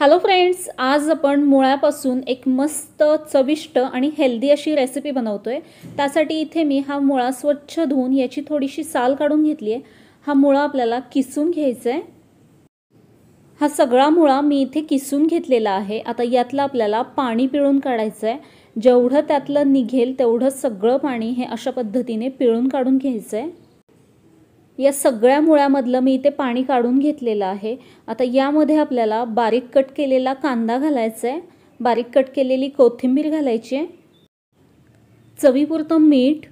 hello friends आज आपण मुळ्यापासून एक मस्त चविष्ट आणि हेल्दी अशी रेसिपी बनवतो आहे त्यासाठी इथे मी हा मुळा स्वच्छ धुवून याची थोडीशी साल काढून घेतली आहे हा मुळा आपल्याला किसून घ्यायचा आहे हा सगळा मुळा मी इथे किसून घेतलेला आहे आता यातलं आपल्याला पाणी पिळून काढायचं आहे जेवढं त्यातलं निघेल तेवढं सगळं पाणी हे अशा पद्धतीने पिळून काढून घ्यायचं आहे या सगळ्या मुळ्यामधलं मी इथे पाणी काढून घेतलेलं आहे आता यामध्ये आपल्याला बारीक कट केलेला कांदा घालायचा आहे बारीक कट केलेली कोथिंबीर घालायची आहे चवीपुरतं मीठ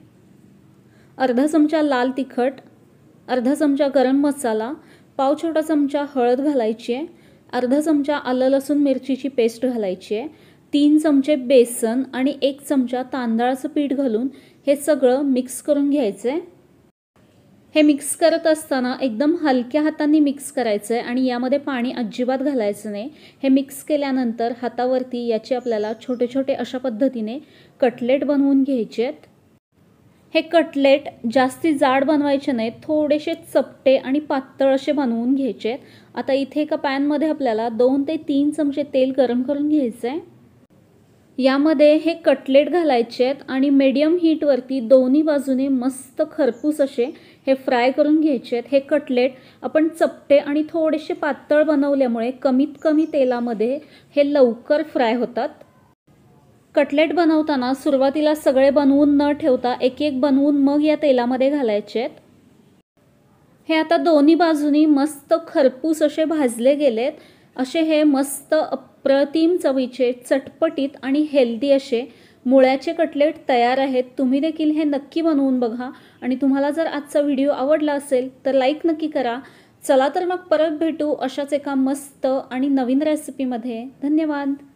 अर्धा चमचा लाल तिखट अर्धा चमचा गरम मसाला पाव छोटा चमचा हळद घालायची आहे अर्धा चमचा आलं लसूण मिरचीची पेस्ट घालायची आहे तीन चमचे बेसन आणि एक चमचा तांदळाचं पीठ घालून हे सगळं मिक्स करून घ्यायचं आहे हे मिक्स करत असताना एकदम हलक्या हातांनी मिक्स करायचं आहे आणि यामध्ये पाणी अजिबात घालायचं नाही हे मिक्स केल्यानंतर हातावरती याचे आपल्याला छोटे छोटे अशा पद्धतीने कटलेट बनवून घ्यायचे आहेत हे कटलेट जास्ती जाड बनवायचे नाहीत थोडेसे चपटे आणि पातळ असे बनवून घ्यायचे आहेत आता इथे एका पॅनमध्ये आपल्याला दोन ते तीन चमचे तेल गरम करून घ्यायचं आहे यामध्ये हे कटलेट घालायचे आहेत आणि मीडियम हीटवरती दोन्ही बाजूने मस्त खरपूस असे हे फ्राय करून घ्यायचे आहेत हे कटलेट आपण चपटे आणि थोडेसे पातळ बनवल्यामुळे कमीत कमी तेलामध्ये हे लवकर फ्राय होतात कटलेट बनवताना सुरुवातीला सगळे बनवून न ठेवता एक एक बनवून मग या तेलामध्ये घालायचे आहेत हे आता दोन्ही बाजूनी मस्त खरपूस असे भाजले गेलेत असे हे मस्त अप्रतिम चवीचे चटपटीत आणि हेल्दी असे मुळ्याचे कटलेट तयार आहेत तुम्ही देखील हे नक्की बनवून बघा आणि तुम्हाला जर आजचा व्हिडिओ आवडला असेल तर लाईक नक्की करा चला तर मग परत भेटू अशाच एका मस्त आणि नवीन रेसिपीमध्ये धन्यवाद